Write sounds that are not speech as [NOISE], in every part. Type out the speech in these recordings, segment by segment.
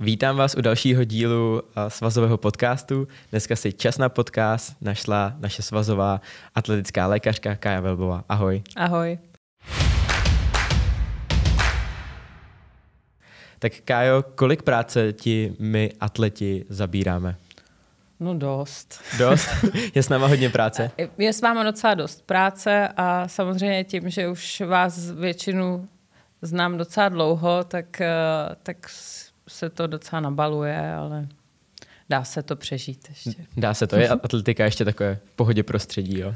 Vítám vás u dalšího dílu eh, svazového podcastu. Dneska si čas na podcast našla naše svazová atletická lékařka Kaja Velbová. Ahoj. Ahoj. Tak Kájo, kolik práce ti my atleti zabíráme? No dost. Dost? [LAUGHS] Je s náma hodně práce? Je s váma docela dost práce a samozřejmě tím, že už vás většinu znám docela dlouho, tak, eh, tak se to docela nabaluje, ale dá se to přežít ještě. Hm, dá se to, je atletika ještě takové pohodě prostředí, jo?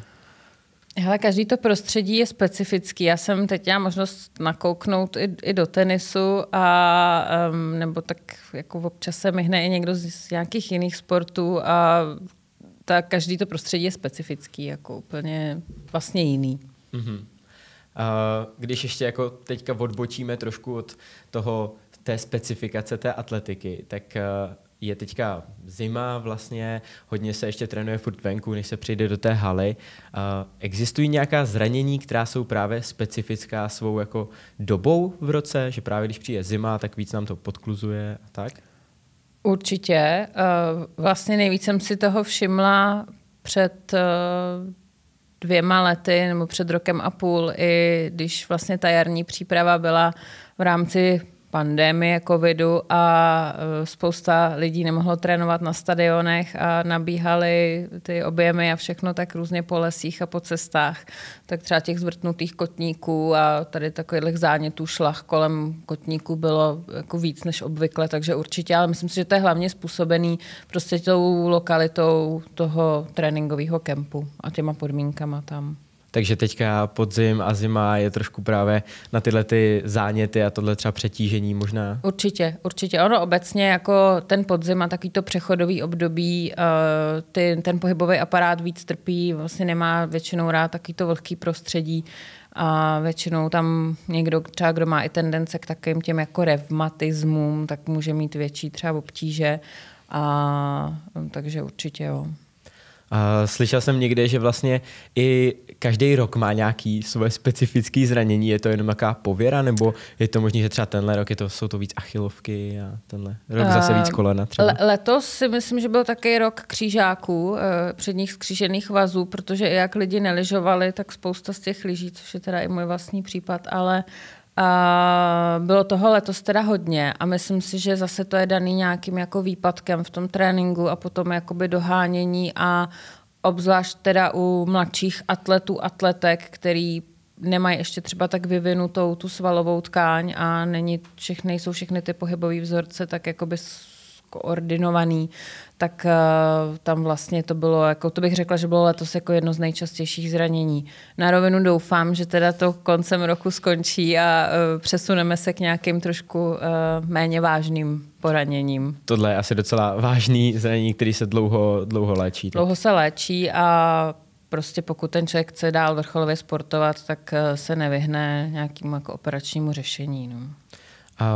Hele, každý to prostředí je specifický. Já jsem teď měla možnost nakouknout i, i do tenisu a um, nebo tak jako občas se myhne i někdo z, z nějakých jiných sportů a tak každý to prostředí je specifický, jako úplně vlastně jiný. Mm-hmm. A když ještě jako teďka odbočíme trošku od toho té specifikace té atletiky, tak eh, je teďka zima vlastně, hodně se ještě trénuje furt venku, než se přijde do té haly. Eh, existují nějaká zranění, která jsou právě specifická svou jako dobou v roce, že právě když přijde zima, tak víc nám to podkluzuje a tak? Určitě. Eh, vlastně nejvíc jsem si toho všimla před dvěma lety nebo před rokem a půl, i když vlastně ta jarní příprava byla v rámci pandémie covidu a eh, spousta lidí nemohlo trénovat na stadionech a nabíhali ty objemy a všechno tak různě po lesích a po cestách. Tak třeba těch zvrtnutých kotníků a tady takových zánětů šlach kolem kotníků bylo jako víc než obvykle, takže určitě, ale myslím si, že to je hlavně způsobený prostě tou lokalitou toho tréninkového kempu a těma podmínkama tam. Takže teďka podzim a zima je trošku právě na tyhle ty záněty a tohle třeba přetížení možná. Určitě, určitě. Ono obecně jako ten podzim a takový to přechodový období, eh, ty, ten pohybový aparát víc trpí, vlastně nemá většinou rád takový to vlhký prostředí a většinou tam někdo třeba, kdo má i tendence k takovým těm jako revmatismům, tak může mít větší třeba obtíže. A, takže určitě jo. Uh, slyšel jsem někde, že vlastně i každý rok má nějaký svoje specifické zranění. Je to jenom nějaká pověra, nebo je to možné, že třeba tenhle rok je to, jsou to víc achilovky a tenhle rok zase víc ehm, kolena třeba? Le- letos si myslím, že byl taky rok křížáků, uh, předních skřížených vazů, protože i jak lidi neližovali, tak spousta z těch lyží, což je teda i můj vlastní případ, ale Uh, bylo toho letos teda hodně a myslím si, že zase to je daný nějakým jako výpadkem v tom tréninku a potom jakoby dohánění a obzvlášť teda u mladších atletů, atletek, který nemají ještě třeba tak vyvinutou tu svalovou tkáň a není všechny, jsou všechny ty pohybové vzorce tak jakoby koordinovaný, tak uh, tam vlastně to bylo, jako to bych řekla, že bylo letos jako jedno z nejčastějších zranění. Na rovinu doufám, že teda to koncem roku skončí a uh, přesuneme se k nějakým trošku uh, méně vážným poraněním. Tohle je asi docela vážný zranění, který se dlouho, dlouho léčí. Tak. Dlouho se léčí a prostě pokud ten člověk chce dál vrcholově sportovat, tak se nevyhne nějakému jako operačnímu řešení. No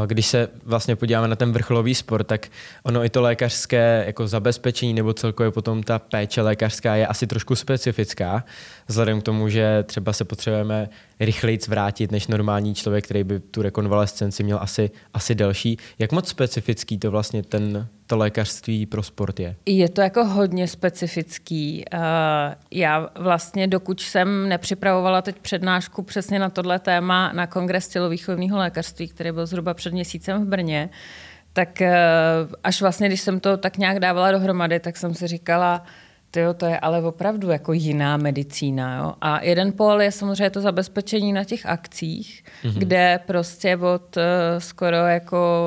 když se vlastně podíváme na ten vrcholový sport, tak ono i to lékařské jako zabezpečení nebo celkově potom ta péče lékařská je asi trošku specifická, vzhledem k tomu, že třeba se potřebujeme rychleji vrátit než normální člověk, který by tu rekonvalescenci měl asi, asi delší. Jak moc specifický to vlastně ten to lékařství pro sport je? Je to jako hodně specifický. Eh, já vlastně, dokud jsem nepřipravovala teď přednášku přesně na tohle téma na kongres tělovýchovního lékařství, který byl zhruba před měsícem v Brně, tak eh, až vlastně, když jsem to tak nějak dávala dohromady, tak jsem si říkala, Tyjo, to je ale opravdu jako jiná medicína. Jo? A jeden pol je samozřejmě to zabezpečení na těch akcích, mm-hmm. kde prostě od uh, skoro jako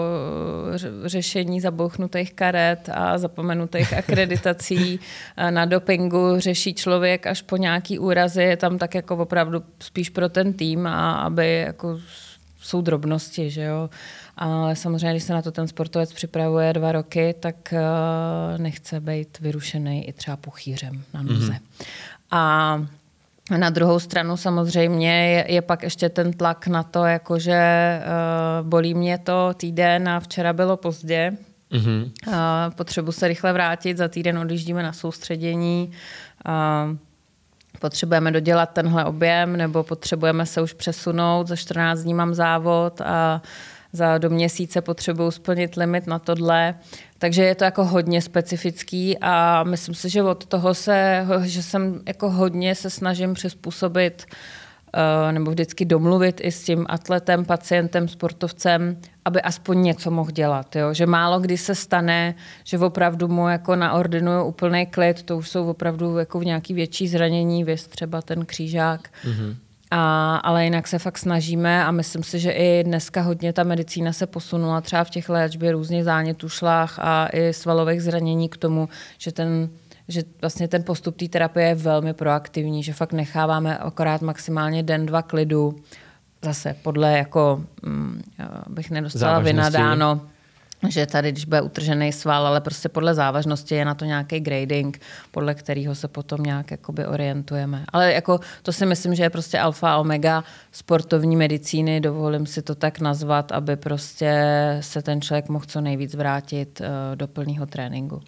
eh, řešení zabouchnutých karet a zapomenutých [LAUGHS] akreditací eh, na dopingu řeší člověk až po nějaký úrazy. Je tam tak jako opravdu spíš pro ten tým, a aby jako jsou drobnosti, že jo. Ale samozřejmě, když se na to ten sportovec připravuje dva roky, tak eh, nechce být vyrušený i třeba puchýřem na mhm. noze. Mm-hmm. A na druhou stranu samozřejmě je, je pak ještě ten tlak na to, jakože uh, bolí mě to týden a včera bylo pozdě. Mm-hmm. Uh, eh, potřebuji se rychle vrátit, za týden odjíždíme na soustředění. Uh, potřebujeme dodělat tenhle objem nebo potřebujeme se už přesunout, za 14 dní mám závod a za do měsíce potřebuju splnit limit na tohle. Takže je to jako hodně specifický a myslím si, že od toho se, že jsem jako hodně se snažím přizpůsobit uh, Eh, nebo vždycky domluvit i s tím atletem, pacientem, sportovcem, aby aspoň něco mohl dělat. Jo? Že málo kdy se stane, že opravdu mu jako naordinuju úplný klid, to už jsou opravdu jako v nějaký větší zranění, věc třeba ten křížák. Mm-hmm. A, ale jinak se fakt snažíme a myslím si, že i dneska hodně ta medicína se posunula třeba v těch léčbě různých zánětů šlách a i svalových zranění k tomu, že ten že vlastně ten postup té terapie je velmi proaktivní, že fakt necháváme akorát maximálně den, dva klidu, zase podle jako, mm, bych nedostala vynadáno, že tady, když bude utržený sval, ale prostě podle závažnosti je na to nějaký grading, podle kterého se potom nějak jakoby orientujeme. Ale jako to si myslím, že je prostě alfa a omega sportovní medicíny, dovolím si to tak nazvat, aby prostě se ten člověk mohl co nejvíc vrátit eh, do plného tréninku.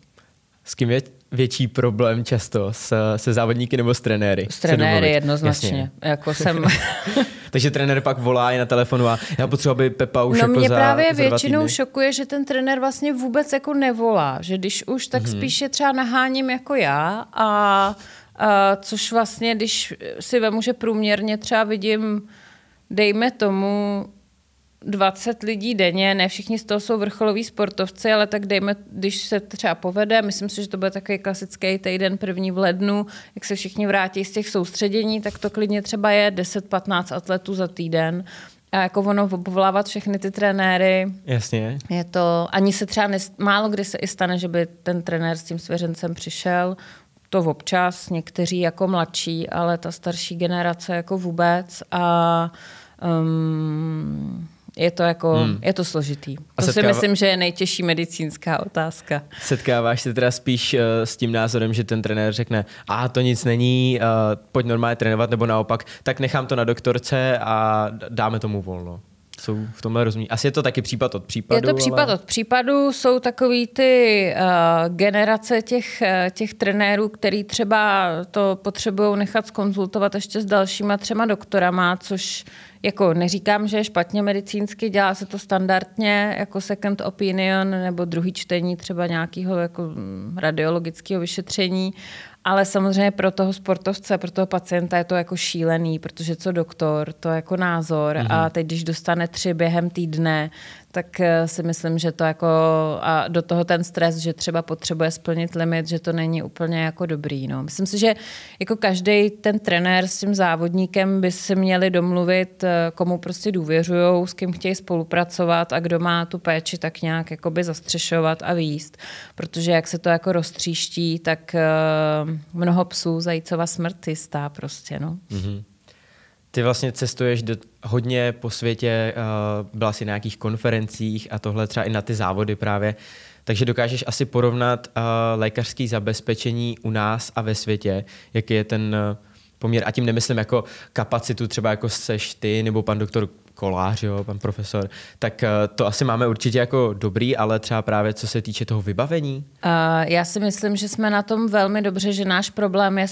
S kým je větší problém často s, se závodníky nebo s trenéry? S trenéry jednoznačně. Jasně. Jako jsem... [LAUGHS] Takže trenér pak volá i na telefonu a já potřebuji, aby Pepa už No jako mě za, právě za většinou šokuje, že ten trenér vlastně vůbec jako nevolá. Že když už, tak mm-hmm. spíše třeba naháním jako já a a což vlastně, když si vemu, že průměrně třeba vidím, dejme tomu, 20 lidí denně, ne všichni z toho jsou vrcholoví sportovci, ale tak dejme, když se třeba povede, myslím si, že to bude takový klasický týden první v lednu, jak se všichni vrátí z těch soustředění, tak to klidně třeba je 10-15 atletů za týden. A jako ono obvolávat všechny ty trenéry. Jasně. Je to, ani se třeba, nes, málo kdy se i stane, že by ten trenér s tím svěřencem přišel, to občas, někteří jako mladší, ale ta starší generace jako vůbec a um, je to jako, hmm. je to složitý. A to setkává... si myslím, že je nejtěžší medicínská otázka. Setkáváš se teda spíš uh, s tím názorem, že ten trenér řekne, a to nic není, uh, pojď normálně trénovat, nebo naopak, tak nechám to na doktorce a dáme tomu volno jsou v tomhle rozumí. Asi je to taky případ od případu. Je to případ ale... od případu. Jsou takový ty uh, generace těch, uh, těch trenérů, který třeba to potřebují nechat skonzultovat ještě s dalšíma třema doktorama, což jako neříkám, že je špatně medicínsky, dělá se to standardně jako second opinion nebo druhý čtení třeba nějakého jako mm, radiologického vyšetření, ale samozřejmě pro toho sportovce, pro toho pacienta je to jako šílený, protože co doktor, to je jako názor. Mm-hmm. A mhm. teď, když dostane tři během týdne, tak eh, si myslím, že to jako a do toho ten stres, že třeba potřebuje splnit limit, že to není úplně jako dobrý. No. Myslím si, že jako každý ten trenér s tím závodníkem by si měli domluvit, eh, komu prostě důvěřují, s kým chtějí spolupracovat a kdo má tu péči tak nějak jakoby zastřešovat a výst. Protože jak se to jako roztříští, tak uh, mnoho psů, zajícova smrt jistá prostě, no. Mm-hmm. Ty vlastně cestuješ do, hodně po světě, uh, byla jsi na nějakých konferencích a tohle třeba i na ty závody právě, takže dokážeš asi porovnat uh, eh, lékařské zabezpečení u nás a ve světě, jaký je ten uh, poměr. A tím nemyslím jako kapacitu třeba jako seš ty nebo pan doktor kolář, jo, pan profesor, tak eh, to asi máme určitě jako dobrý, ale třeba právě co se týče toho vybavení? Uh, já si myslím, že jsme na tom velmi dobře, že náš problém je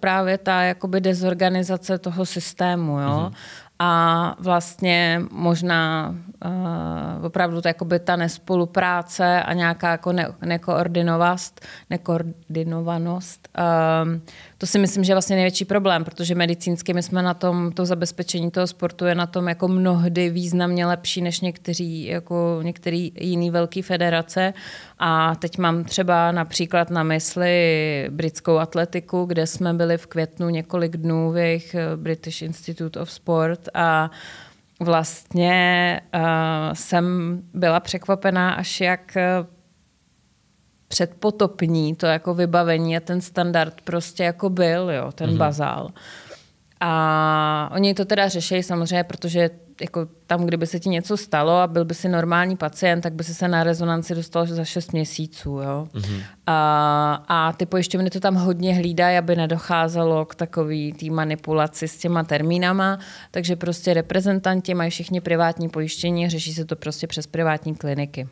právě ta jakoby dezorganizace toho systému, jo. Uh-huh a vlastně možná uh, opravdu to, jakoby ta nespolupráce a nějaká jako ne- nekoordinovast, nekoordinovanost, um, to si myslím, že je vlastně největší problém, protože medicínsky my jsme na tom, to zabezpečení toho sportu je na tom jako mnohdy významně lepší než někteří, jako některý jiný velký federace a teď mám třeba například na mysli britskou atletiku, kde jsme byli v květnu několik dnů v jejich eh, British Institute of Sport a vlastně uh, jsem byla překvapená, až jak eh, předpotopní to jako vybavení a ten standard prostě jako byl, jo, ten mm-hmm. bazál. A oni to teda řeší samozřejmě, protože jako tam, kdyby se ti něco stalo a byl by si normální pacient, tak by si se na rezonanci dostal za 6 měsíců. Jo? Mm-hmm. A, a ty pojišťovny to tam hodně hlídají, aby nedocházelo k takový tý manipulaci s těma termínama, takže prostě reprezentanti mají všichni privátní pojištění, řeší se to prostě přes privátní kliniky.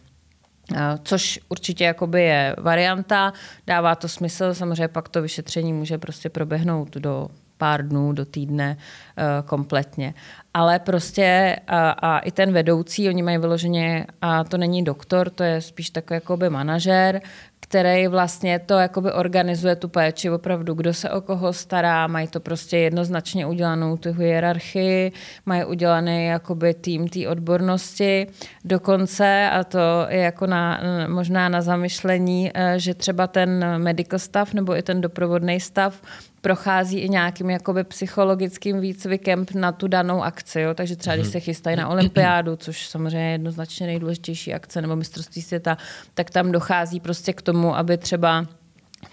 Což určitě jakoby je varianta, dává to smysl, samozřejmě pak to vyšetření může prostě proběhnout do pár dnů do týdne uh, kompletně. Ale prostě a, a i ten vedoucí, oni mají vyloženě, a to není doktor, to je spíš takový jakoby manažer, který vlastně to jakoby organizuje tu péči opravdu, kdo se o koho stará, mají to prostě jednoznačně udělanou tu hierarchii, mají udělaný jakoby tým té odbornosti dokonce a to je jako na, možná na zamyšlení, eh, že třeba ten medical stav nebo i ten doprovodný stav prochází i nějakým jakoby psychologickým výcvikem na tu danou akci. Jo? Takže třeba, když mhm. se chystají na olympiádu, což samozřejmě je jednoznačně nejdůležitější akce, nebo mistrovství světa, tak tam dochází prostě k tomu, aby třeba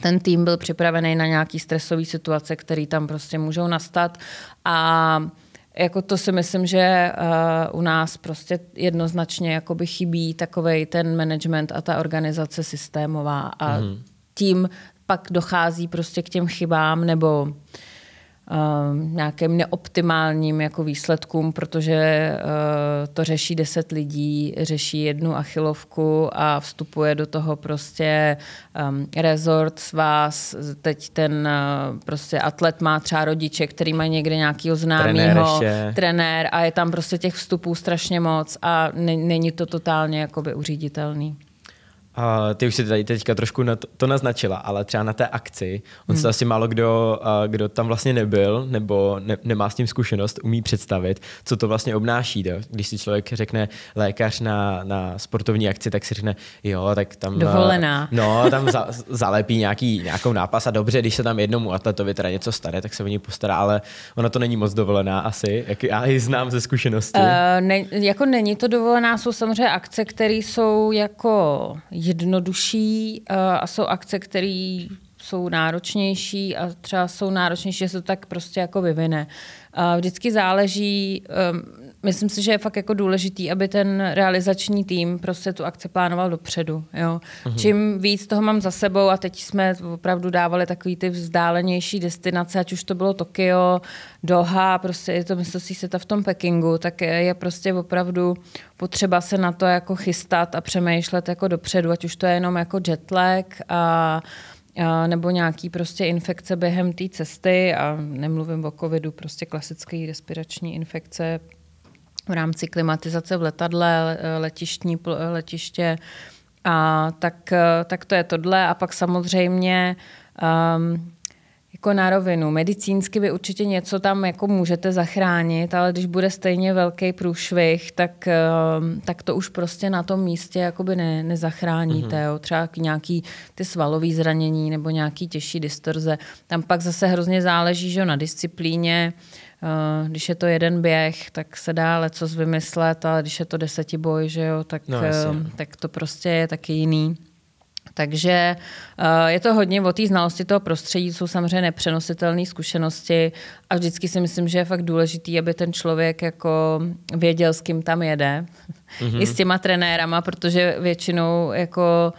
ten tým byl připravený na nějaký stresové situace, které tam prostě můžou nastat a jako to si myslím, že uh, u nás prostě jednoznačně chybí takovej ten management a ta organizace systémová a mm. tím pak dochází prostě k těm chybám nebo uh, nějakým neoptimálním jako výsledkům, protože uh, to řeší deset lidí, řeší jednu achilovku a vstupuje do toho prostě um, ehm, rezort s vás. Teď ten uh, prostě atlet má třeba rodiče, který má někde nějakého známého, trenér a je tam prostě těch vstupů strašně moc a ne- není to totálně jakoby uříditelný. Uh, ty už si tady teďka trošku na to, to naznačila, ale třeba na té akci, on hmm. se asi málo kdo, uh, kdo tam vlastně nebyl nebo ne, nemá s tím zkušenost, umí představit, co to vlastně obnáší. do, Když si člověk řekne lékař na, na sportovní akci, tak si řekne, jo, tak tam... Eh, dovolená. Uh, no, tam za, zalepí nějaký, nějakou nápas a dobře, když se tam jednomu atletovi teda něco stane, tak se o ní postará, ale ona to není moc dovolená asi, jak já ji znám ze zkušenosti. Uh, ne, jako není to dovolená, jsou samozřejmě akce, které jsou jako jednodušší eh, a jsou akce, které jsou náročnější a třeba jsou náročnější, že se to tak prostě jako vyvine. Eh, vždycky záleží eh, myslím si, že je fakt jako důležitý, aby ten realizační tým prostě tu akci plánoval dopředu. Jo. Mm-hmm. Čím víc toho mám za sebou a teď jsme opravdu dávali takový ty vzdálenější destinace, ať už to bylo Tokio, Doha, prostě je to mistrovství světa v tom Pekingu, tak je prostě opravdu potřeba se na to jako chystat a přemýšlet jako dopředu, ať už to je jenom jako jetlag a nebo nějaký prostě infekce během té cesty a nemluvím o covidu, prostě klasické respirační infekce, v rámci klimatizace v letadle, eh, letištní, eh, letiště, a tak, eh, tak to je tohle. A pak samozřejmě um, jako na rovinu. Medicínsky vy určitě něco tam jako můžete zachránit, ale když bude stejně velký průšvih, tak, ehm, tak to už prostě na tom místě jakoby ne, nezachráníte. Mm-hmm. Jo. Třeba nějaký ty svalové zranění nebo nějaký těžší distorze. Tam pak zase hrozně záleží že na disciplíně, Eh, když je to jeden běh, tak se dá leco vymyslet, ale když je to desetiboj, že jo, tak, no, eh, tak to prostě je taky jiný. Takže eh, je to hodně o té znalosti toho prostředí, jsou samozřejmě nepřenositelné zkušenosti a vždycky si myslím, že je fakt důležitý, aby ten člověk jako věděl, s kým tam jede. Mm-hmm. I s těma trenérama, protože většinou jako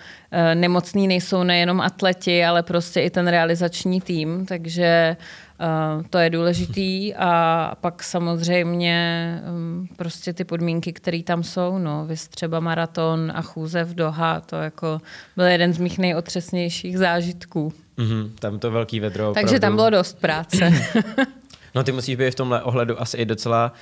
nemocní nejsou nejenom atleti, ale prostě i ten realizační tým, takže Eh, to je důležitý a pak samozřejmě mm, prostě ty podmínky, které tam jsou, no, třeba maraton a chůze v Doha, to jako byl jeden z mých nejotřesnějších zážitků. Mm-hmm, tam to velký vedro. Opravdu. Takže tam bylo dost práce. [LAUGHS] no ty musíš být v tomhle ohledu asi i docela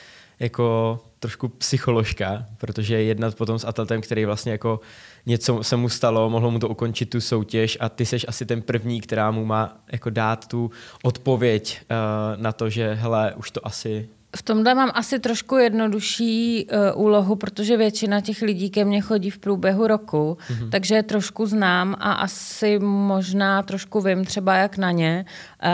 jako trošku psycholožka, protože jednat potom s atletem, který vlastně jako něco se mu stalo, mohlo mu to ukončit tu soutěž a ty seš asi ten první, která mu má jako dát tu odpověď uh, na to, že hele, už to asi v tomhle mám asi trošku jednodušší uh, úlohu, protože většina těch lidí ke mně chodí v průběhu roku, mm-hmm. takže je trošku znám a asi možná trošku vím třeba jak na ně. Uh,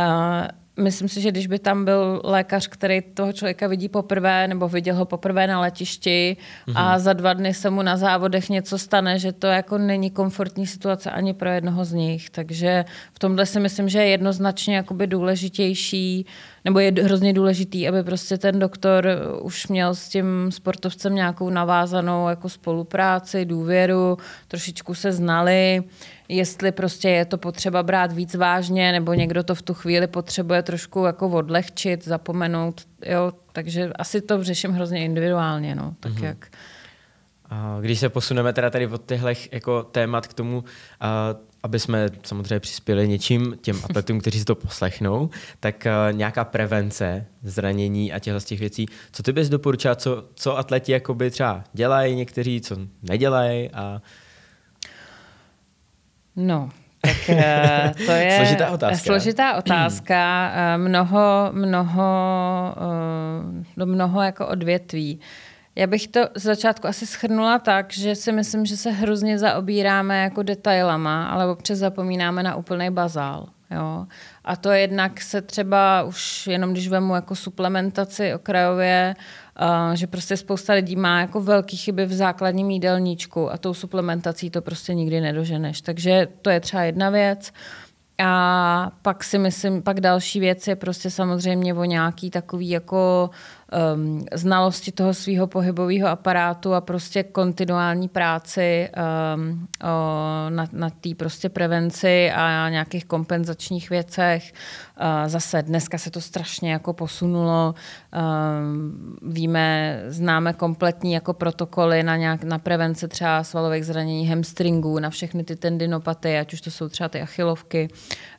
myslím si, že když by tam byl lékař, který toho člověka vidí poprvé nebo viděl ho poprvé na letišti mm-hmm. a mhm. za dva dny se mu na závodech něco stane, že to jako není komfortní situace ani pro jednoho z nich. Takže v tomhle si myslím, že je jednoznačně jakoby důležitější nebo je hrozně důležitý, aby prostě ten doktor už měl s tím sportovcem nějakou navázanou jako spolupráci, důvěru, trošičku se znali jestli prostě je to potřeba brát víc vážně, nebo někdo to v tu chvíli potřebuje trošku jako odlehčit, zapomenout, jo, takže asi to řeším hrozně individuálně, no, tak mm-hmm. jak. Když se posuneme teda tady od těchto jako témat k tomu, aby jsme samozřejmě přispěli něčím těm atletům, kteří si to poslechnou, tak nějaká prevence zranění a těchto těch věcí. Co ty bys doporučila, co, co atleti jakoby třeba dělají, někteří co nedělají a No, tak eh, to je složitá otázka. Složitá otázka. Eh, mnoho, mnoho, do eh, no, mnoho jako odvětví. Já bych to z začátku asi schrnula tak, že si myslím, že se hrozně zaobíráme jako detailama, ale občas zapomínáme na úplný bazál. Jo. A to jednak se třeba už jenom, když vemu jako suplementaci okrajově, Eh, že prostě spousta lidí má jako velký chyby v základním jídelníčku a tou suplementací to prostě nikdy nedoženeš. Takže to je třeba jedna věc. A pak si myslím, pak další věc je prostě samozřejmě o nějaký takový jako um, znalosti toho svého pohybového aparátu a prostě kontinuální práci um, o, na, na té prostě prevenci a nějakých kompenzačních věcech. Uh, zase dneska se to strašně jako posunulo. Um, víme, známe kompletní jako protokoly na, nějak, na prevenci třeba svalových zranění hamstringů, na všechny ty tendinopaty, ať už to jsou třeba ty achilovky.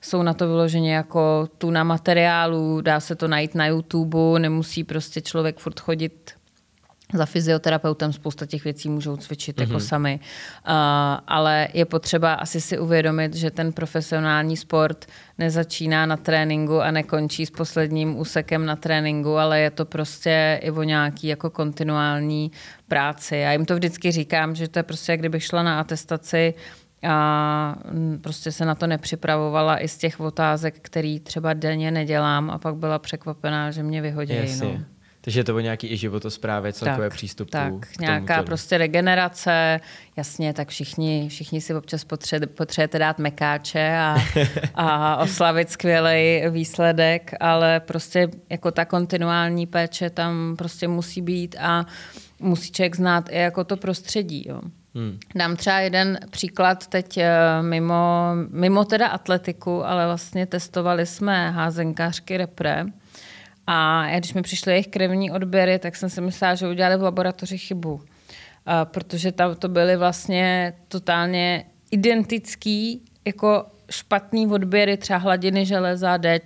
Jsou na to vyloženě jako tu na materiálu, dá se to najít na YouTube, nemusí prostě prostě člověk furt chodit za fyzioterapeutem, spousta těch věcí můžou cvičit mm-hmm. jako mhm. sami, uh, ale je potřeba asi si uvědomit, že ten profesionální sport nezačíná na tréninku a nekončí s posledním úsekem na tréninku, ale je to prostě i o nějaký jako kontinuální práci. Já jim to vždycky říkám, že to je prostě, jak kdybych šla na atestaci a prostě se na to nepřipravovala i z těch otázek, který třeba denně nedělám a pak byla překvapená, že mě vyhodí. Yes, no. Takže to byl nějaký i životosprávě, celkové tak, přístup. Tak, nějaká tělu. prostě regenerace, jasně, tak všichni, všichni si občas potře- potřebujete dát mekáče a, a [LAUGHS] oslavit skvělý výsledek, ale prostě jako ta kontinuální péče tam prostě musí být a musí člověk znát i jako to prostředí. Jo. Hmm. Dám třeba jeden příklad teď eh, mimo, mimo teda atletiku, ale vlastně testovali jsme házenkářky repre a když mi přišly jejich krevní odběry, tak jsem si myslela, že udělali v laboratoři chybu. A eh, protože tam to byly vlastně totálně identický jako špatný odběry, třeba hladiny železa, D,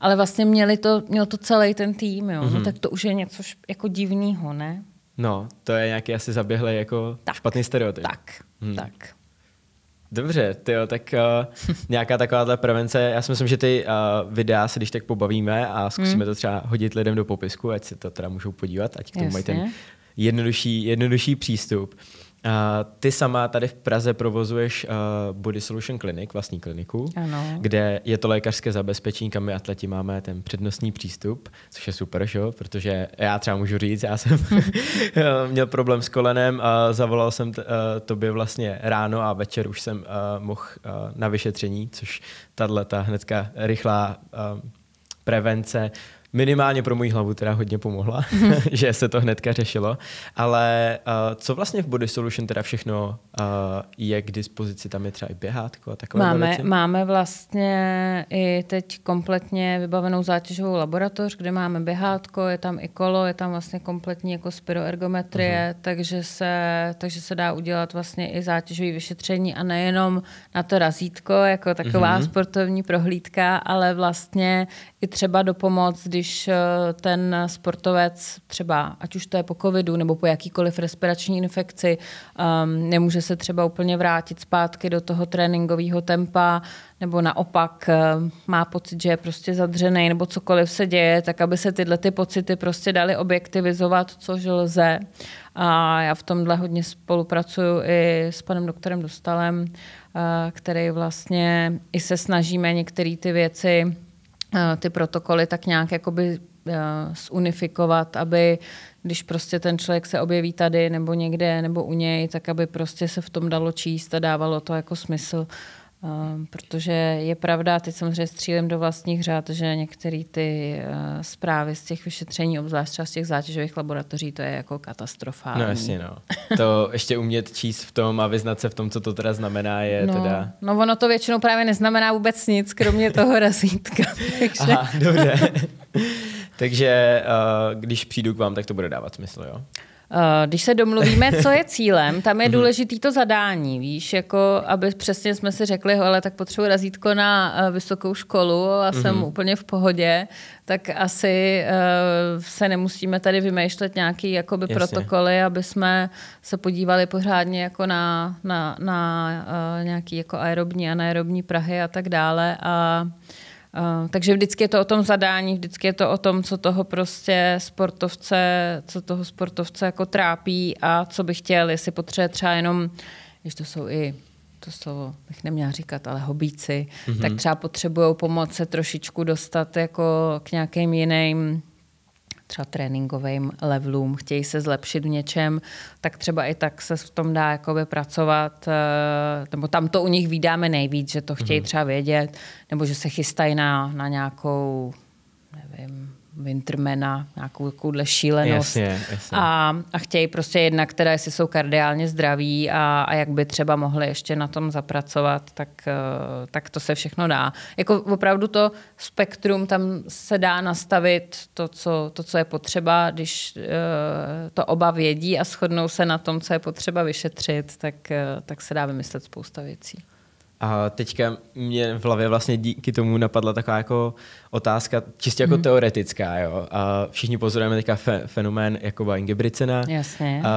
ale vlastně měli to, měl to celý ten tým, jo? Mm-hmm. No, mhm. tak to už je něco šp- jako divného, ne? No, to je nějaký asi zaběhlý jako tak, špatný stereotyp. Tak, hmm. tak. Dobře, jo, tak uh, [LAUGHS] nějaká takováhle prevence. Já si myslím, že ty uh, videa se když tak pobavíme a hmm. zkusíme hmm. to třeba hodit lidem do popisku, ať se to teda můžou podívat, ať k tomu Jasně. mají ten jednodušší, jednodušší přístup ty sama tady v Praze provozuješ eh, Body Solution Clinic, vlastní kliniku, ano. kde je to lékařské zabezpečení, kam my atleti máme ten přednostní přístup, což je super, že? protože já třeba můžu říct, já jsem [LAUGHS] eh, měl problém s kolenem, a zavolal jsem t- eh, tobě vlastně ráno a večer už jsem mohl na vyšetření, což tato ta hnedka rychlá prevence minimálně pro moji hlavu teda hodně pomohla, mm. [LAUGHS] že se to hnedka řešilo. Ale uh, co vlastně v Body Solution teda všechno uh, je k dispozici? Tam je třeba i běhátko a takové máme, věci? Máme vlastně i teď kompletně vybavenou zátěžovou laboratoř, kde máme běhátko, je tam i kolo, je tam vlastně kompletní jako spiroergometrie, uh-huh. takže, se, takže se dá udělat vlastně i zátěžové vyšetření a nejenom na to razítko, jako taková uh-huh. sportovní prohlídka, ale vlastně i třeba dopomoc, když když eh, ten sportovec třeba, ať už to je po covidu nebo po jakýkoliv respirační infekci, um, nemůže se třeba úplně vrátit zpátky do toho tréninkového tempa, nebo naopak eh, má pocit, že je prostě zadřený, nebo cokoliv se děje, tak aby se tyhle ty pocity prostě daly objektivizovat, což lze. A já v tomhle hodně spolupracuju i s panem doktorem Dostalem, eh, který vlastně i se snažíme některé ty věci Eh, ty protokoly tak nějak jakoby eh, zunifikovat, aby když prostě ten člověk se objeví tady nebo někde nebo u něj, tak aby prostě se v tom dalo číst a dávalo to jako smysl. Uh, Ehm, protože je pravda, teď samozřejmě střílím do vlastních řád, že některé ty eh, zprávy z těch vyšetření, obzvlášť z těch zátěžových laboratoří, to je jako katastrofa. No jasně, no. To ještě umět číst v tom a vyznat se v tom, co to teda znamená, je no, teda... No ono to většinou právě neznamená vůbec nic, kromě toho [LAUGHS] razítka. Takže... Aha, dobře. [LAUGHS] takže uh, když přijdu k vám, tak to bude dávat smysl, jo? Eh, když se domluvíme, co je cílem, tam je mhm. důležitý to zadání, víš, jako aby přesně jsme si řekli, ale tak potřebuji razítko na eh, vysokou školu a mhm. jsem mm-hmm. úplně v pohodě, tak asi uh, se nemusíme tady vymýšlet nějaký jakoby Jasně. protokoly, aby jsme se podívali pořádně jako na, na, na uh, nějaký jako aerobní a anaerobní Prahy a tak dále a uh, Eh, takže vždycky je to o tom zadání, vždycky je to o tom, co toho prostě sportovce, co toho sportovce jako trápí a co by chtěl, jestli potřebuje třeba jenom, když to jsou i to slovo bych neměla říkat, ale hobíci, mm-hmm. tak mhm. třeba potřebují pomoc se trošičku dostat jako k nějakým jiným třeba tréninkovým levelům, chtějí se zlepšit v něčem, tak třeba i tak se v tom dá jakoby pracovat, eh, nebo tam to u nich vydáme nejvíc, že to chtějí mhm. třeba vědět, nebo že se chystají na, na nějakou, nevím, Wintermana, nějakou takovouhle šílenost. Jasně, jasně. A, a chtějí prostě jednak teda, jestli jsou kardiálně zdraví a, a jak by třeba mohli ještě na tom zapracovat, tak, eh, tak to se všechno dá. Jako opravdu to spektrum tam se dá nastavit to, co, to, co je potřeba, když uh, to oba vědí a shodnou se na tom, co je potřeba vyšetřit, tak, uh, tak se dá vymyslet spousta věcí. A teďka mě v hlavě vlastně díky tomu napadla taková jako otázka, čistě jako hmm. teoretická. Jo? A všichni pozorujeme teďka fe- fenomén Jakoba Ingebricena. Jasně. A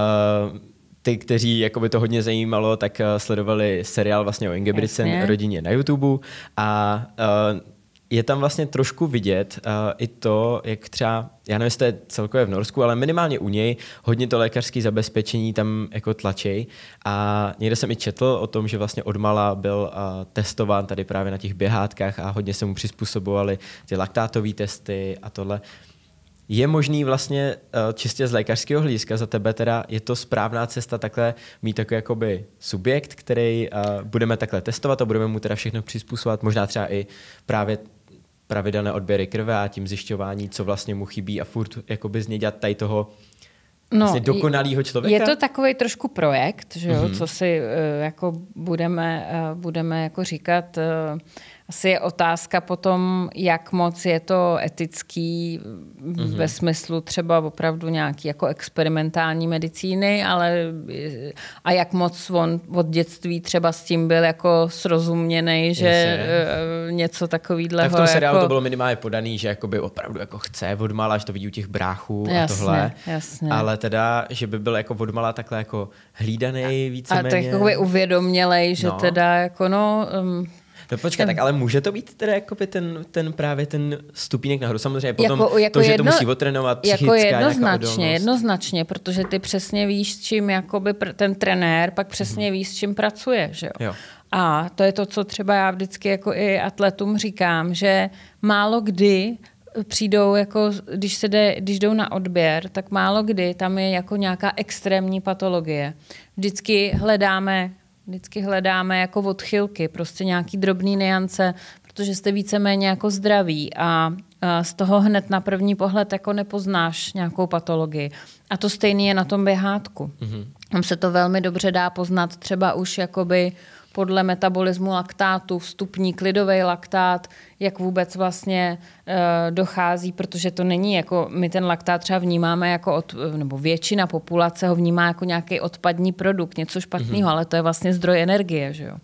ty, kteří jakoby to hodně zajímalo, tak eh, sledovali seriál vlastně o Ingebrigtsen rodině na YouTube a a eh, je tam vlastně trošku vidět uh, i to, jak třeba, já nevím, jestli to je celkově v Norsku, ale minimálně u něj hodně to lékařské zabezpečení tam jako tlačej. A někde jsem i četl o tom, že vlastně odmala byl uh, testován tady právě na těch běhátkách a hodně se mu přizpůsobovaly ty laktátové testy a tohle. Je možný vlastně uh, čistě z lékařského hlediska za tebe teda, je to správná cesta takhle mít takový jakoby subjekt, který uh, budeme takhle testovat a budeme mu teda všechno přizpůsobovat, možná třeba i právě pravidelné odběry krve a tím zjišťování, co vlastně mu chybí a furt jakoby z něj dělat tady toho no, vlastně dokonalého člověka? Je to takový trošku projekt, že jo, mm-hmm. co si uh, jako budeme, uh, budeme jako říkat uh, asi je otázka potom, jak moc je to etický mm-hmm. ve smyslu třeba opravdu nějaký jako experimentální medicíny, ale eh, a jak moc on od dětství třeba s tím byl jako srozuměný, že Jestli. Eh, něco takového. Tak v tom seriálu jako... to bylo minimálně podaný, že jakoby opravdu jako chce odmala, že to vidí u těch bráchů jasně, a tohle. Jasně. Ale teda, že by byl jako odmala takhle jako hlídaný víceméně. A tak jakoby uvědomělej, že no. teda jako no... Um, No počkej, no. tak ale může to být teda jakoby ten, ten právě ten stupínek nahoru. Samozřejmě potom jako, jako to, že jedno, to musí otrénovat Jako jednoznačně, jednoznačně, protože ty přesně víš, s čím jakoby ten trenér pak přesně mhm. víš, s čím pracuje. Že jo? Jo. A to je to, co třeba já vždycky jako i atletům říkám, že málo kdy eh, přijdou, jako, když, se jde, když jdou na odběr, tak málo kdy tam je jako nějaká extrémní patologie. Vždycky hledáme vždycky hledáme jako odchylky, prostě nějaký drobný niance, protože jste víceméně jako zdraví a z toho hned na první pohled jako nepoznáš nějakou patologii. A to stejné je na tom běhátku. Mm-hmm. Tam se to velmi dobře dá poznat třeba už jakoby podle metabolismu laktátu, vstupní klidový laktát, jak vůbec vlastně e, dochází, protože to není jako, my ten laktát třeba vnímáme jako, od, eh, nebo většina populace ho vnímá jako nějaký odpadní produkt, něco špatného, mm-hmm. ale to je vlastně zdroj energie, že jo.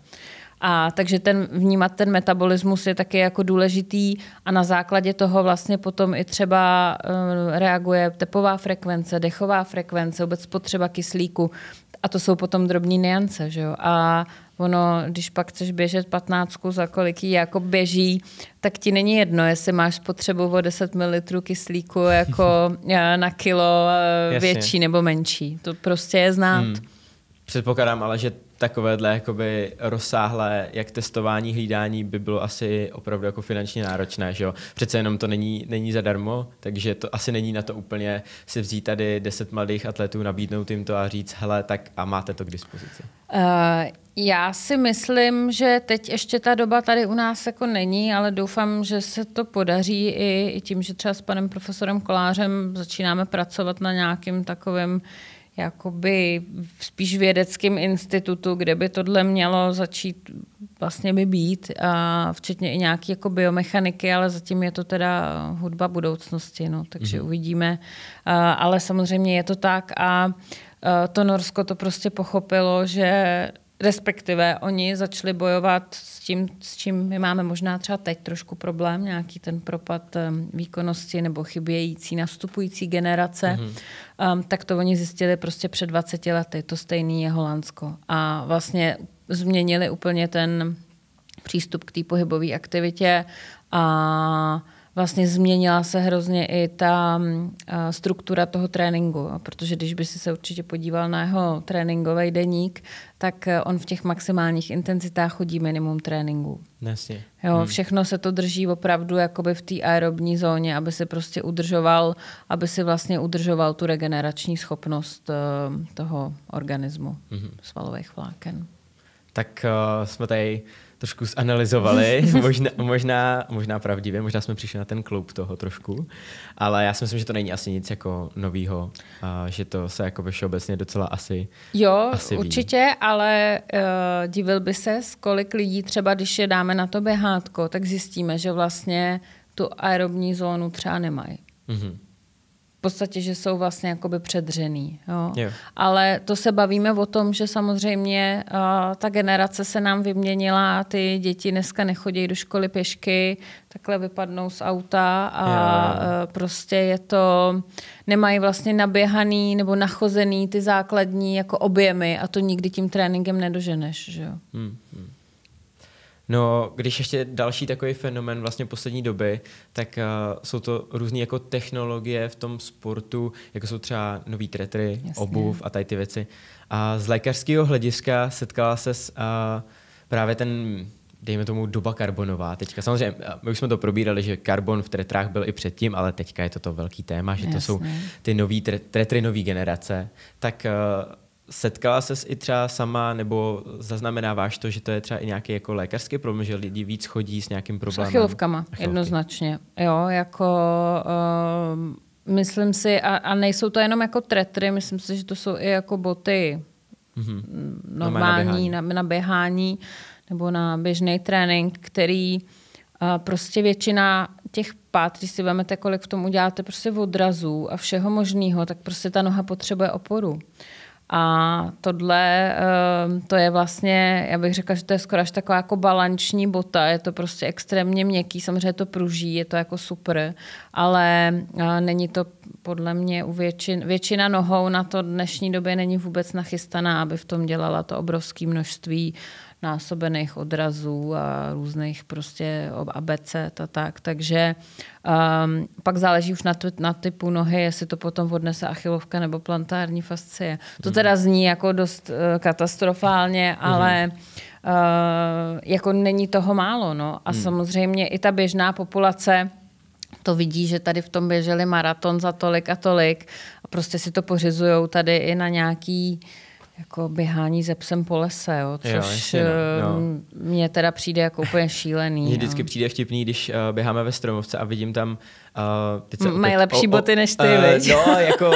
A takže ten, vnímat ten metabolismus je taky jako důležitý a na základě toho vlastně potom i třeba e, reaguje tepová frekvence, dechová frekvence, vůbec spotřeba kyslíku a to jsou potom drobní niance, že jo. A ono, když pak chceš běžet patnáctku, za kolik jí jako běží, tak ti není jedno, jestli máš potřebu o 10 ml kyslíku jako [LAUGHS] eh, na kilo eh, větší Jasně. nebo menší. To prostě je znát. Hmm. Předpokládám ale, že takovéhle jakoby rozsáhlé, jak testování, hlídání by bylo asi opravdu jako finančně náročné, že jo? Přece jenom to není, není zadarmo, takže to asi není na to úplně si vzít tady 10 mladých atletů, nabídnout jim to a říct, hele, tak a máte to k dispozici. Uh, já si myslím, že teď ještě ta doba tady u nás jako není, ale doufám, že se to podaří i, i tím, že třeba s panem profesorem Kolářem začínáme pracovat na nějakým takovém jakoby spíš vědeckém institutu, kde by tohle mělo začít vlastně by být, a včetně i nějaké jako biomechaniky, ale zatím je to teda hudba budoucnosti, no, takže mm. uvidíme. A, ale samozřejmě je to tak a to Norsko to prostě pochopilo, že Respektive oni začali bojovat s tím, s čím my máme možná třeba teď trošku problém, nějaký ten propad um, výkonnosti nebo chybějící nastupující generace, mm-hmm. um, tak to oni zjistili prostě před 20 lety. To stejný je Holandsko. A vlastně změnili úplně ten přístup k té pohybové aktivitě a vlastně změnila se hrozně i ta mm, eh, struktura toho tréninku, protože když by si se určitě podíval na jeho tréninkový deník, tak eh, on v těch maximálních intenzitách chodí minimum tréninku. Jo, hmm. všechno se to drží opravdu jakoby v té aerobní zóně, aby se prostě udržoval, aby si vlastně udržoval tu regenerační schopnost eh, toho organismu hmm. svalových vláken. Tak uh, jsme tady trošku zanalizovali, [LAUGHS] možná, možná, možná pravdivě, možná jsme přišli na ten klub toho trošku, ale já si myslím, že to není asi nic jako novýho, a že to se jako všeobecně docela asi Jo, asi určitě, ví. ale uh, divil by se, kolik lidí třeba, když je dáme na to běhátko, tak zjistíme, že vlastně tu aerobní zónu třeba nemají. Mm-hmm podstatě, že jsou vlastně jakoby předřený. Jo. Jo. Ale to se bavíme o tom, že samozřejmě uh, ta generace se nám vyměnila, ty děti dneska nechodí do školy pěšky, takhle vypadnou z auta a uh, prostě je to, nemají vlastně naběhaný nebo nachozený ty základní jako objemy a to nikdy tím tréninkem nedoženeš. Že jo. Hmm, hmm. No, když ještě další takový fenomen vlastně poslední doby, tak uh, jsou to různé jako technologie v tom sportu, jako jsou třeba nový tretry, Jasně. obuv a tady ty věci. A z lékařského hlediska setkala se s, uh, právě ten dejme tomu doba karbonová teďka. Samozřejmě, eh, my už jsme to probírali, že karbon v tretrách byl i předtím, ale teďka je to to velký téma, že Jasné. to jsou ty nový tre- tretry nový generace. Tak setkala ses i třeba sama, nebo zaznamenáváš to, že to je třeba i nějaký jako lékařský problém, že lidi víc chodí s nějakým problémem? S achilovkama, Achilovky. jednoznačně. Jo, jako... Uh, Myslím si, a, a nejsou to jenom jako tretry, myslím si, že to jsou i jako boty mm-hmm. normální, na, na, na běhání nebo na běžný trénink, který uh, prostě většina těch pát, když si vezmete, kolik v tom uděláte prostě odrazů a všeho možného, tak prostě ta noha potřebuje oporu. A tohle, ehm, to je vlastně, já bych řekla, že to je skoro až taková jako balanční bota, je to prostě extrémně měkký, samozřejmě to pruží, je to jako super, ale není to podle mě u většin, většina nohou na to dnešní době není vůbec nachystaná, aby v tom dělala to obrovské množství násobených odrazů a různých prostě ABC a tak. Takže um, pak záleží už na, t- na typu nohy, jestli to potom odnese achilovka nebo plantární fascie. To hmm. teda zní jako dost uh, katastrofálně, hmm. ale uh, jako není toho málo. No. A hmm. samozřejmě i ta běžná populace to vidí, že tady v tom běželi maraton za tolik a tolik a prostě si to pořizují tady i na nějaký uh, jako běhání ze psem po lese, jo, což jo, jasně, no, eh, no. mě teda přijde jako úplně šílený. Mně vždycky no. přijde vtipný, když eh, běháme ve stromovce a vidím tam Uh, se Mají opět, lepší o, o, boty než ty, uh, No, [LAUGHS] jako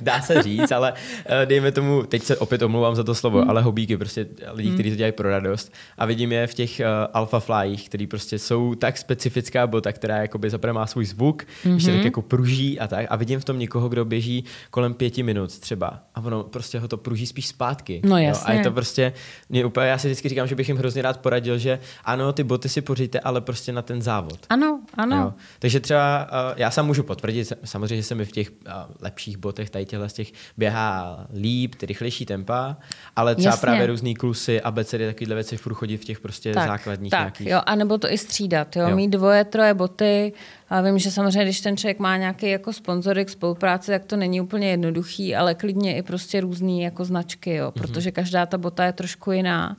dá se říct, ale uh, dejme tomu, teď se opět omlouvám za to slovo, mm. ale hobíky, prostě lidi, mm. kteří to dělají pro radost. A vidím je v těch uh, Alpha flyích, který prostě jsou tak specifická bota, která jakoby zaprvé má svůj zvuk, mm-hmm. ještě tak mhm. jako pruží a tak. A vidím v tom někoho, kdo běží kolem pěti minut třeba. A ono prostě ho to pruží spíš zpátky. No, jasně. Jo? a je to prostě, mě úplně, já si vždycky říkám, že bych jim hrozně rád poradil, že ano, ty boty si poříte, ale prostě na ten závod. Ano, ano. Jo. Takže třeba Eh, já sám můžu potvrdit, samozřejmě, že se mi v těch eh, lepších botech tady těhle z těch běhá líp, ty rychlejší tempa, ale třeba Jasně. právě různý klusy, abecedy, takovýhle věci furt chodit v těch prostě tak, základních tak, nějakých. jo, a nebo to i střídat, jo, jo. mít dvoje, troje boty, a vím, že samozřejmě, když ten člověk má nějaký jako sponzory k spolupráci, tak to není úplně jednoduchý, ale klidně i prostě různý jako značky, jo, mm-hmm. protože každá ta bota je trošku jiná.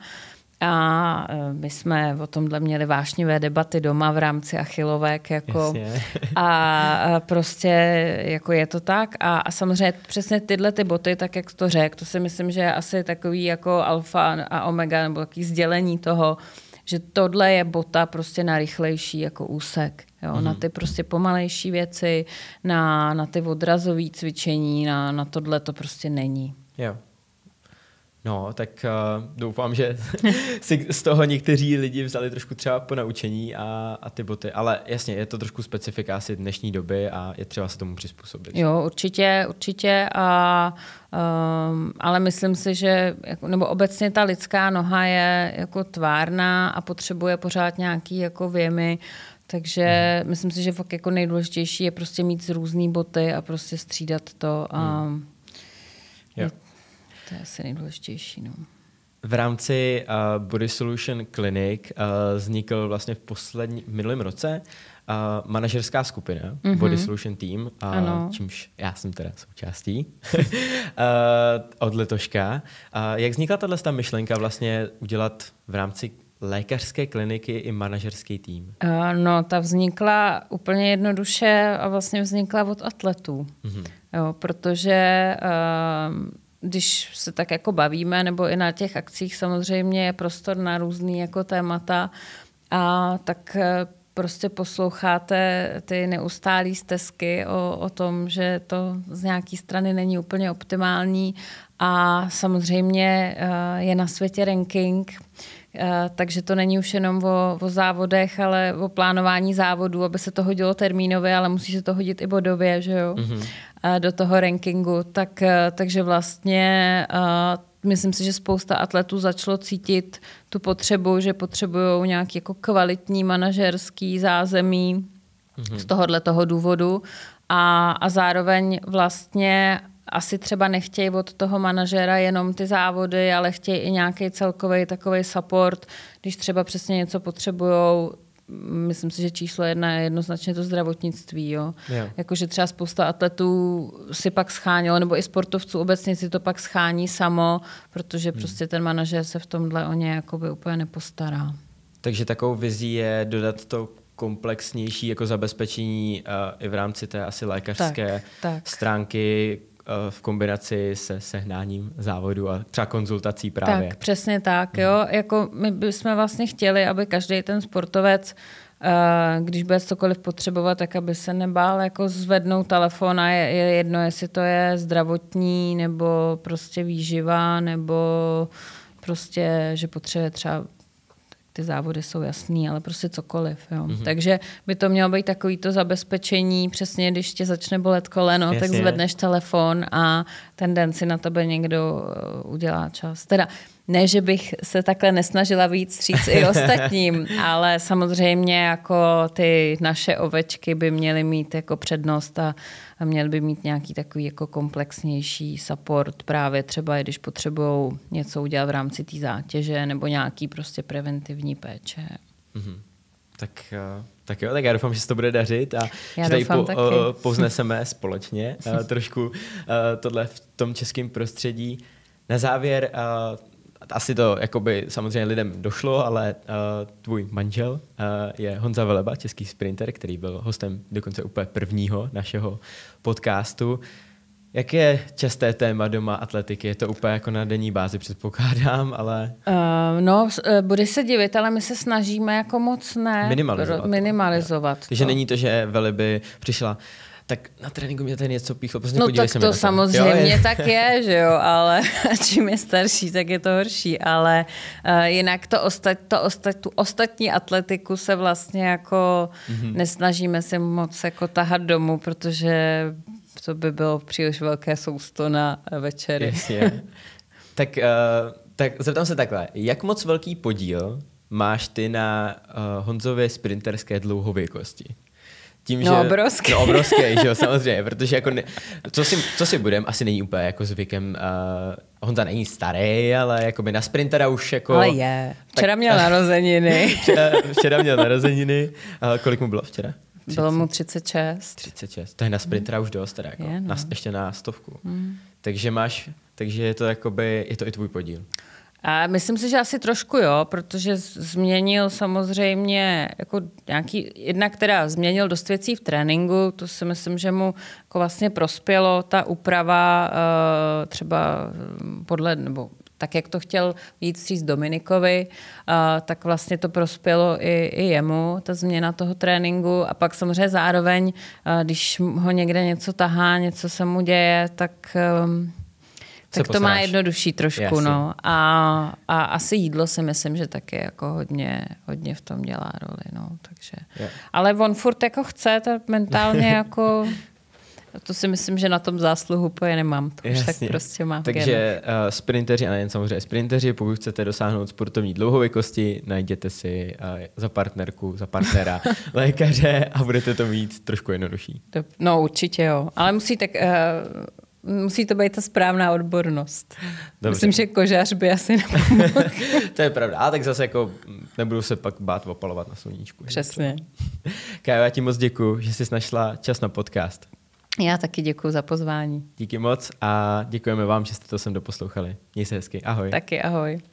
A e, my jsme o tomhle měli vášnivé debaty doma v rámci Achilovek. Jako, a prostě jako je to tak. A, a samozřejmě přesně tyhle ty boty, tak jak to řekl, to si myslím, že je asi takový jako alfa a omega nebo takový sdělení toho, že tohle je bota prostě na rychlejší jako úsek. Jo? Mm. Na mhm. ty prostě pomalejší věci, na, na ty odrazové cvičení, na, na tohle to prostě není. Jo. No, tak uh, doufám, že [LAUGHS] si z toho někteří lidi vzali trošku třeba po naučení a, a ty boty. Ale jasně, je to trošku specifika asi dnešní doby a je třeba se tomu přizpůsobit. Jo, určitě, určitě. A, um, ale myslím si, že jako, nebo obecně ta lidská noha je jako tvárná a potřebuje pořád nějaký jako věmy. Takže hmm. myslím si, že fakt jako nejdůležitější je prostě mít různé boty a prostě střídat to. A, hmm. Jo. To je asi nejdůležitější. No. V rámci uh, Body Solution Clinic uh, vznikl vlastně v poslední, v minulém roce uh, manažerská skupina mm-hmm. Body Solution Team, uh, ano. čímž já jsem teda součástí uh, [LAUGHS] od letoška. Uh, jak vznikla tahle myšlenka vlastně udělat v rámci lékařské kliniky i manažerský tým? Uh, no, ta vznikla úplně jednoduše a vlastně vznikla od atletů. Mm-hmm. Jo, protože uh, když se tak jako bavíme, nebo i na těch akcích samozřejmě je prostor na různý jako témata, a tak eh, prostě posloucháte ty neustálé stezky o, o tom, že to z nějaké strany není úplně optimální a samozřejmě eh, je na světě ranking, eh, takže to není už jenom o, o závodech, ale o plánování závodů, aby se to hodilo termínově, ale musí se to hodit i bodově, že jo? Mm-hmm do toho rankingu, tak, e, takže vlastně myslím si, že spousta atletů začalo cítit tu potřebu, že potřebují nějaký jako kvalitní manažerský zázemí mm-hmm. z tohohle toho důvodu a, a zároveň vlastně asi třeba nechtějí od toho manažera jenom ty závody, ale chtějí i nějaký celkový takový support, když třeba přesně něco potřebují, myslím si, že číslo jedna je jednoznačně to zdravotnictví. Jo? Jo. Jakože třeba spousta atletů si pak schánilo, nebo i sportovců obecně si to pak schání samo, protože hmm. prostě ten manažer se v tomhle o ně jakoby úplně nepostará. Takže takovou vizí je dodat to komplexnější jako zabezpečení uh, i v rámci té asi lékařské tak, tak. stránky Eh, v kombinaci se sehnáním závodu a třeba konzultací právě. Tak, přesně tak. Jo? Hmm. Jako my bychom vlastně chtěli, aby každý ten sportovec eh, když bude cokoliv potřebovat, tak aby se nebál jako zvednout telefon a je, je jedno, jestli to je zdravotní nebo prostě výživa nebo prostě, že potřebuje třeba ty závody jsou jasný, ale prostě cokoliv. Jo. Mm-hmm. Takže by to mělo být takový to zabezpečení, přesně když tě začne bolet koleno, Jasně. tak zvedneš telefon a ten den si na tebe někdo eh, udělá čas. Teda ne, že bych se takhle nesnažila víc říct i [LAUGHS] ostatním, ale samozřejmě jako ty naše ovečky by měly mít jako přednost a, měly by mít nějaký takový jako komplexnější support právě třeba, když potřebují něco udělat v rámci té zátěže nebo nějaký prostě preventivní péče. Mm-hmm. Tak uh... Tak jo, tak já doufám, že se to bude dařit a já že tady po, taky. Eh, [LAUGHS] povzneseme společně eh, trošku tohle v tom českém prostředí. Na závěr, asi to jakoby, samozřejmě lidem došlo, ale uh, tvůj manžel uh, je Honza Veleba, český sprinter, který byl hostem dokonce úplně prvního našeho podcastu. Jak je časté téma doma atletiky? Je to úplně jako na denní bázi, předpokládám, ale... Uh, no, bude se divit, ale my se snažíme jako moc ne... Minimalizovat. minimalizovat to. To. Takže není to, že Veliby přišla tak na tréninku mě tady něco píchlo. Prostě no tak to samozřejmě to. tak je, [LAUGHS] že jo, ale [LAUGHS] čím je starší, tak je to horší, ale uh, jinak to, ostat, to ostat, tu ostatní atletiku se vlastně jako mm-hmm. nesnažíme si moc jako tahat domů, protože to by bylo příliš velké sousto na večery. Jasně. [LAUGHS] tak, uh, tak zeptám se takhle, jak moc velký podíl máš ty na uh, eh, Honzově sprinterské dlouhověkosti? tím, no, že... obrovský. No, obrovský, že jo, samozřejmě, protože jako, ne, co si, co si budem, asi není úplně jako zvykem, uh, Honza není starý, ale jako by na sprintera už jako... Ale je, včera tak, měl narozeniny. [LAUGHS] včera, včera měl narozeniny, uh, kolik mu bylo včera? 30. Bylo mu 36. 36, to je na sprintera mm. už dost, teda jako, je, no. na, ještě na stovku. Mm. Takže máš, takže je to jakoby, je to i tvůj podíl. A myslím si, že asi trošku jo, protože změnil samozřejmě jako nějaký, jednak teda změnil dost věcí v tréninku, to si myslím, že mu jako vlastně prospělo ta úprava eh, třeba eh, podle, nebo tak, jak to chtěl víc říct Dominikovi, eh, tak vlastně to prospělo i, i jemu, ta změna toho tréninku. A pak samozřejmě zároveň, když ho někde něco tahá, něco se mu děje, tak tak to má jednodušší trošku, Jasně. no. A, a asi jídlo si myslím, že taky jako hodně, hodně v tom dělá roli, no. Takže. Ale on furt jako chce, tak mentálně [LAUGHS] jako... To si myslím, že na tom zásluhu poje nemám. To už tak prostě má. Takže uh, sprinteři, a nejen samozřejmě sprinteři, pokud chcete dosáhnout sportovní dlouhověkosti, najděte si uh, za partnerku, za partnera [LAUGHS] lékaře a budete to mít trošku jednodušší. No určitě jo. Ale musíte... Uh, Musí to být ta správná odbornost. Dobře. Myslím, že kožař by asi [LAUGHS] to je pravda. A tak zase jako nebudu se pak bát opalovat na sluníčku. Přesně. [LAUGHS] Kájo, já ti moc děkuji, že jsi našla čas na podcast. Já taky děkuji za pozvání. Díky moc a děkujeme vám, že jste to sem doposlouchali. Měj se hezky. Ahoj. Taky ahoj.